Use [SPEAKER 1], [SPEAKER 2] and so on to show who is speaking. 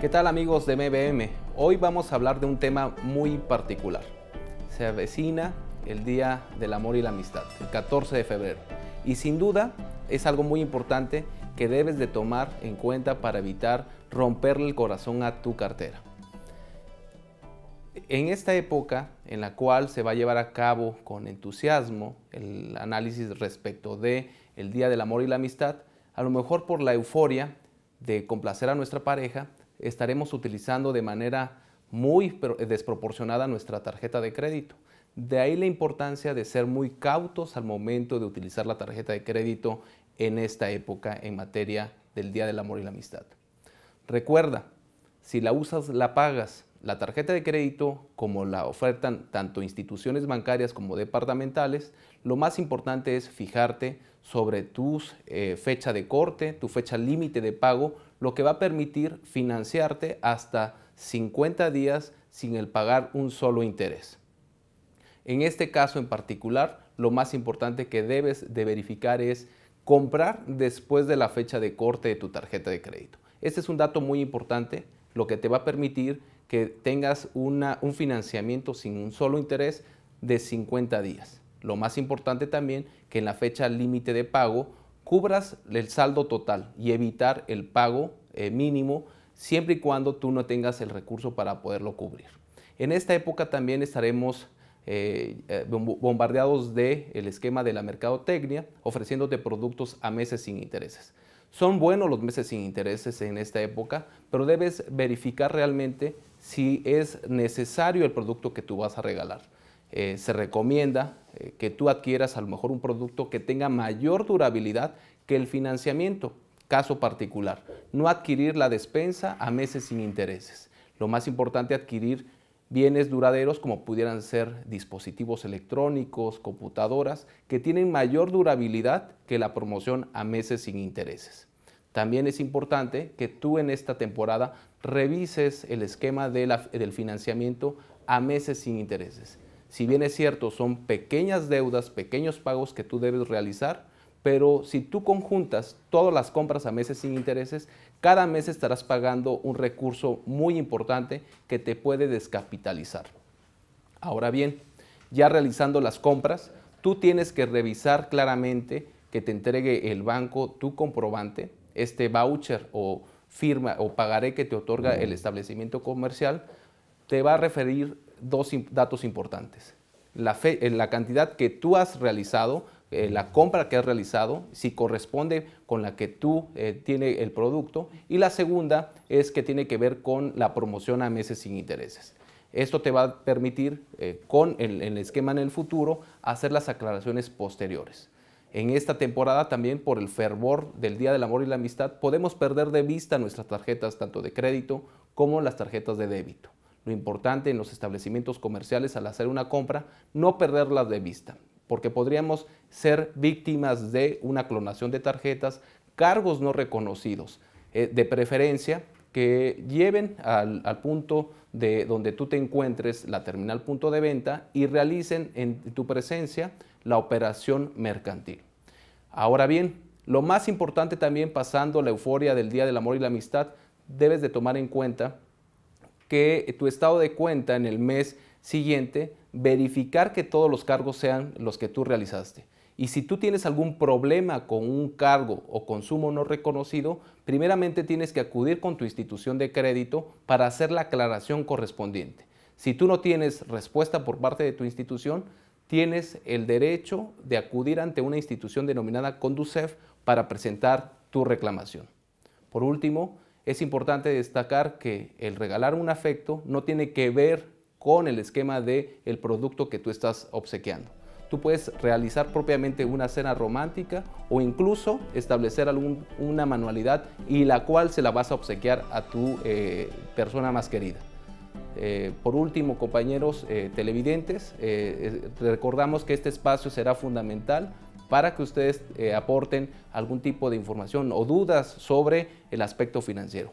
[SPEAKER 1] ¿Qué tal amigos de MBM? Hoy vamos a hablar de un tema muy particular. Se avecina el Día del Amor y la Amistad, el 14 de febrero. Y sin duda es algo muy importante que debes de tomar en cuenta para evitar romperle el corazón a tu cartera. En esta época en la cual se va a llevar a cabo con entusiasmo el análisis respecto de el Día del Amor y la Amistad, a lo mejor por la euforia de complacer a nuestra pareja, estaremos utilizando de manera muy eh, desproporcionada nuestra tarjeta de crédito. De ahí la importancia de ser muy cautos al momento de utilizar la tarjeta de crédito en esta época en materia del Día del Amor y la Amistad. Recuerda, si la usas, la pagas. La tarjeta de crédito, como la ofertan tanto instituciones bancarias como departamentales, lo más importante es fijarte sobre tu eh, fecha de corte, tu fecha límite de pago, lo que va a permitir financiarte hasta 50 días sin el pagar un solo interés. En este caso en particular, lo más importante que debes de verificar es comprar después de la fecha de corte de tu tarjeta de crédito. Este es un dato muy importante, lo que te va a permitir que tengas un financiamiento sin un solo interés de 50 días. Lo más importante también que en la fecha límite de pago cubras el saldo total y evitar el pago eh, mínimo siempre y cuando tú no tengas el recurso para poderlo cubrir. En esta época también estaremos eh, eh, bombardeados del el esquema de la mercadotecnia, ofreciéndote productos a meses sin intereses. Son buenos los meses sin intereses en esta época, pero debes verificar realmente si es necesario el producto que tú vas a regalar. Eh, se recomienda eh, que tú adquieras a lo mejor un producto que tenga mayor durabilidad que el financiamiento, caso particular. No adquirir la despensa a meses sin intereses. Lo más importante, adquirir bienes duraderos como pudieran ser dispositivos electrónicos, computadoras, que tienen mayor durabilidad que la promoción a meses sin intereses. También es importante que tú en esta temporada revises el esquema del financiamiento a meses sin intereses. Si bien es cierto, son pequeñas deudas, pequeños pagos que tú debes realizar, pero si tú conjuntas todas las compras a meses sin intereses, cada mes estarás pagando un recurso muy importante que te puede descapitalizar. Ahora bien, ya realizando las compras, tú tienes que revisar claramente que te entregue el banco tu comprobante, este voucher o firma o pagaré que te otorga el establecimiento comercial, te va a referir dos datos importantes. La, eh, la cantidad que tú has realizado, eh, la compra que has realizado, si corresponde con la que tú eh, tiene el producto. Y la segunda es que tiene que ver con la promoción a meses sin intereses. Esto te va a permitir, con el, esquema en el futuro, hacer las aclaraciones posteriores. En esta temporada también, por el fervor del Día del Amor y la Amistad, podemos perder de vista nuestras tarjetas tanto de crédito como las tarjetas de débito importante en los establecimientos comerciales al hacer una compra, no perderlas de vista, porque podríamos ser víctimas de una clonación de tarjetas, cargos no reconocidos, eh, de preferencia que lleven al, al, punto de donde tú te encuentres, la terminal punto de venta, y realicen en tu presencia la operación mercantil. Ahora bien, lo más importante también pasando la euforia del Día del Amor y la Amistad, debes de tomar en cuenta que tu estado de cuenta en el mes siguiente, verificar que todos los cargos sean los que tú realizaste. Y si tú tienes algún problema con un cargo o consumo no reconocido, primeramente tienes que acudir con tu institución de crédito para hacer la aclaración correspondiente. Si tú no tienes respuesta por parte de tu institución, tienes el derecho de acudir ante una institución denominada Conducef para presentar tu reclamación. Por último, es importante destacar que el regalar un afecto no tiene que ver con el esquema del el producto que tú estás obsequiando. Tú puedes realizar propiamente una cena romántica o incluso establecer alguna una manualidad y la cual se la vas a obsequiar a tu eh, persona más querida. Eh, por último, compañeros eh, televidentes, recordamos que este espacio será fundamental para que ustedes eh, aporten algún tipo de información o dudas sobre el aspecto financiero.